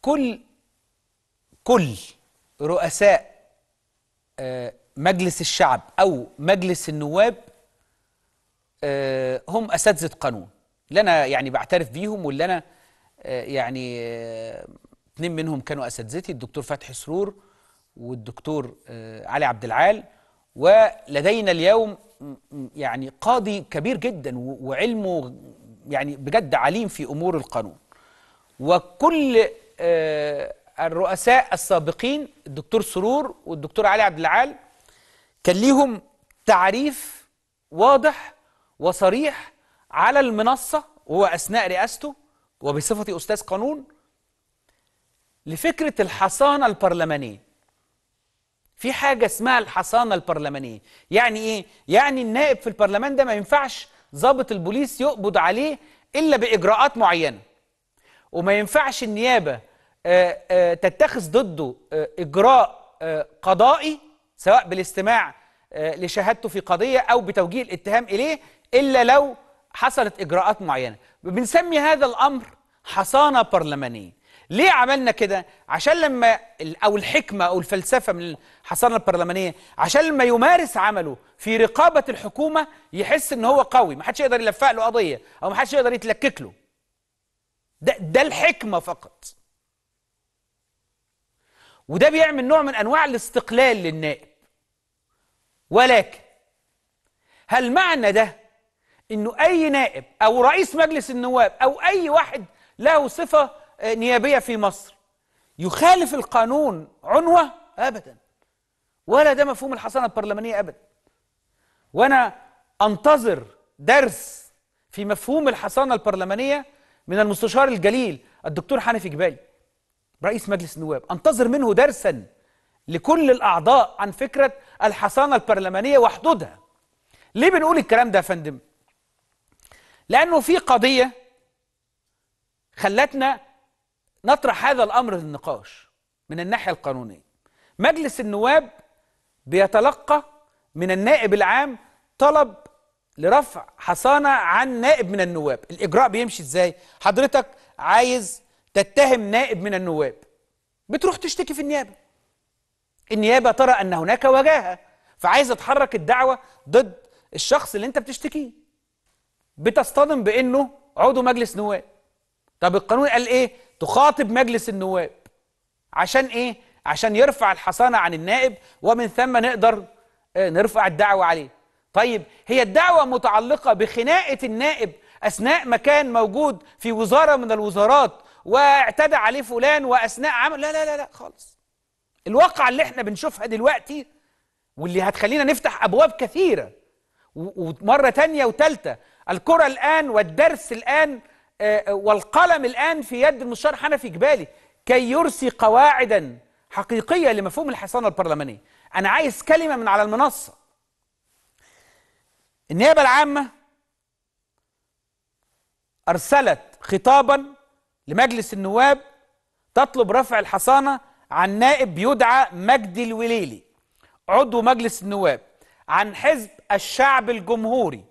كل كل رؤساء آه، مجلس الشعب أو مجلس النواب آه، هم أساتذة قانون اللي أنا يعني بعترف بيهم واللي أنا آه، يعني اثنين منهم كانوا أساتذتي الدكتور فتحي سرور والدكتور علي عبد العال ولدينا اليوم يعني قاضي كبير جدا وعلمه يعني بجد عليم في أمور القانون وكل آه، الرؤساء السابقين الدكتور سرور والدكتور علي عبد العال كان ليهم تعريف واضح وصريح على المنصة وهو أثناء رئاسته وبصفتي أستاذ قانون لفكرة الحصانة البرلمانية في حاجة اسمها الحصانة البرلمانية يعني إيه؟ يعني النائب في البرلمان ده ما ينفعش ضابط البوليس يقبض عليه إلا بإجراءات معينة وما ينفعش النيابة آه، آه، تتخذ ضده آه، إجراء قضائي سواء بالاستماع لشهادته في قضية أو بتوجيه الاتهام إليه إلا لو حصلت إجراءات معينة بنسمي هذا الأمر حصانة برلمانية ليه عملنا كده؟ عشان لما أو الحكمة أو الفلسفة من الحصانة البرلمانية عشان لما يمارس عمله في رقابة الحكومة يحس إن هو قوي ما حدش يقدر يلفق له قضية أو ما حدش يقدر يتلكك له ده, ده الحكمة فقط وده بيعمل نوع من أنواع الاستقلال للنائب ولكن هل معنى ده أنه أي نائب أو رئيس مجلس النواب أو أي واحد له صفة نيابية في مصر يخالف القانون عنوة أبدا ولا ده مفهوم الحصانة البرلمانية أبدا وأنا أنتظر درس في مفهوم الحصانة البرلمانية من المستشار الجليل الدكتور حنفي جبالي رئيس مجلس النواب انتظر منه درسا لكل الاعضاء عن فكره الحصانه البرلمانيه وحدودها ليه بنقول الكلام ده يا فندم لانه في قضيه خلتنا نطرح هذا الامر للنقاش من الناحيه القانونيه مجلس النواب بيتلقى من النائب العام طلب لرفع حصانه عن نائب من النواب الاجراء بيمشي ازاي حضرتك عايز تتهم نائب من النواب بتروح تشتكي في النيابه النيابه ترى ان هناك وجاهه فعايزه تحرك الدعوه ضد الشخص اللي انت بتشتكيه بتصطدم بانه عضو مجلس نواب طب القانون قال ايه تخاطب مجلس النواب عشان ايه عشان يرفع الحصانه عن النائب ومن ثم نقدر آه، نرفع الدعوه عليه طيب هي الدعوه متعلقه بخناقه النائب اثناء ما كان موجود في وزاره من الوزارات واعتدى عليه فلان واثناء عمل لا لا لا لا خالص الواقع اللي احنا بنشوفها دلوقتي واللي هتخلينا نفتح ابواب كثيره ومره تانية وثالثه الكره الان والدرس الان آه، آه، والقلم الان في يد المستشار حنفي جبالي كي يرسي قواعدا حقيقيه لمفهوم الحصانه البرلمانيه انا عايز كلمه من على المنصه النيابه العامه ارسلت خطابا لمجلس النواب تطلب رفع الحصانة عن نائب يدعى مجدي الوليلي عضو مجلس النواب عن حزب الشعب الجمهوري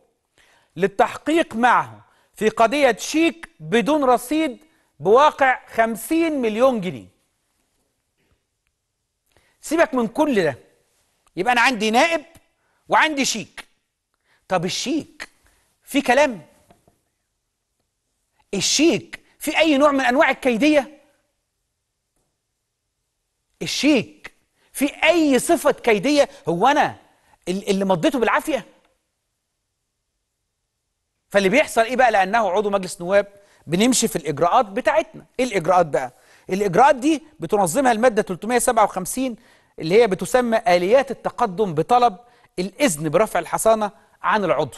للتحقيق معه في قضية شيك بدون رصيد بواقع 50 مليون جنيه سيبك من كل ده يبقى أنا عندي نائب وعندي شيك طب الشيك في كلام الشيك في أي نوع من أنواع الكيدية الشيك في أي صفة كيدية هو أنا اللي مضيته بالعافية فاللي بيحصل إيه بقى لأنه عضو مجلس نواب بنمشي في الإجراءات بتاعتنا إيه الإجراءات بقى الإجراءات دي بتنظمها المادة 357 اللي هي بتسمى آليات التقدم بطلب الإذن برفع الحصانة عن العضو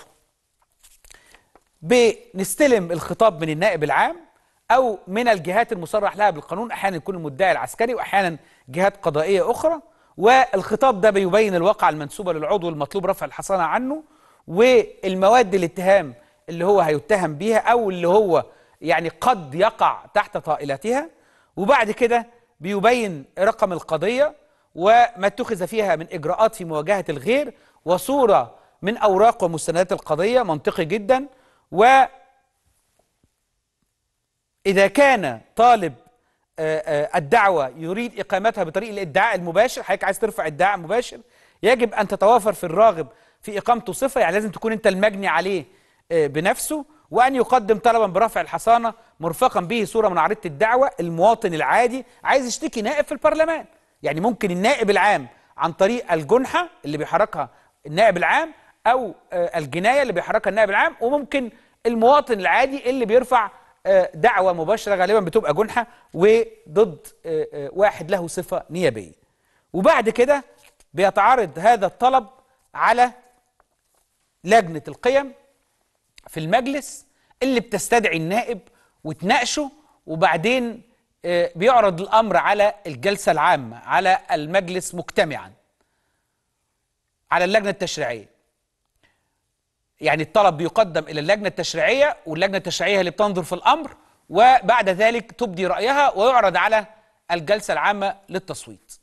بنستلم الخطاب من النائب العام أو من الجهات المصرح لها بالقانون أحيانا يكون المدعي العسكري وأحيانا جهات قضائية أخرى والخطاب ده بيبين الواقع المنسوبة للعضو المطلوب رفع الحصانة عنه والمواد الاتهام اللي هو هيتهم بيها أو اللي هو يعني قد يقع تحت طائلتها وبعد كده بيبين رقم القضية وما اتخذ فيها من إجراءات في مواجهة الغير وصورة من أوراق ومستندات القضية منطقي جدا و إذا كان طالب آه، آه، الدعوة يريد إقامتها بطريق الإدعاء المباشر حضرتك عايز ترفع إدعاء مباشر يجب أن تتوافر في الراغب في إقامته صفة يعني لازم تكون أنت المجني عليه آه، بنفسه وأن يقدم طلبا برفع الحصانة مرفقا به صورة من عريضة الدعوة المواطن العادي عايز يشتكي نائب في البرلمان يعني ممكن النائب العام عن طريق الجنحة اللي بيحركها النائب العام أو الجناية اللي بيحركها النائب العام وممكن المواطن العادي اللي بيرفع آه، دعوة مباشرة غالبا بتبقى جنحة وضد آه، آه، واحد له صفة نيابية وبعد كده بيتعرض هذا الطلب على لجنة القيم في المجلس اللي بتستدعي النائب وتناقشه وبعدين بيعرض الأمر على الجلسة العامة على المجلس مجتمعا على اللجنة التشريعية يعني الطلب بيقدم إلى اللجنة التشريعية واللجنة التشريعية اللي بتنظر في الأمر وبعد ذلك تبدي رأيها ويعرض على الجلسة العامة للتصويت